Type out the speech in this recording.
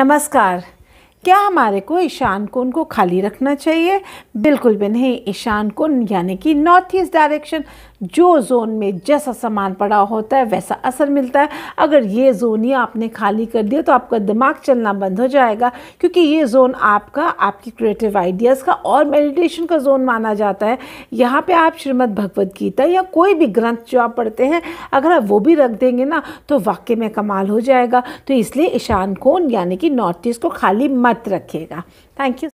नमस्कार क्या हमारे को ईशान कोण को खाली रखना चाहिए बिल्कुल भी नहीं ईशान कोण यानी कि नॉर्थ ईस्ट डायरेक्शन जो जोन में जैसा सामान पड़ा होता है वैसा असर मिलता है अगर ये जोन ही आपने खाली कर दिया तो आपका दिमाग चलना बंद हो जाएगा क्योंकि ये जोन आपका आपकी क्रिएटिव आइडियाज़ का और मेडिटेशन का जोन माना जाता है यहाँ पे आप श्रीमद् भगवद गीता या कोई भी ग्रंथ जो आप पढ़ते हैं अगर आप वो भी रख देंगे ना तो वाक्य में कमाल हो जाएगा तो इसलिए ईशान कोण यानी कि नॉर्थ ईस्ट को खाली मत मत रखिएगा थैंक यू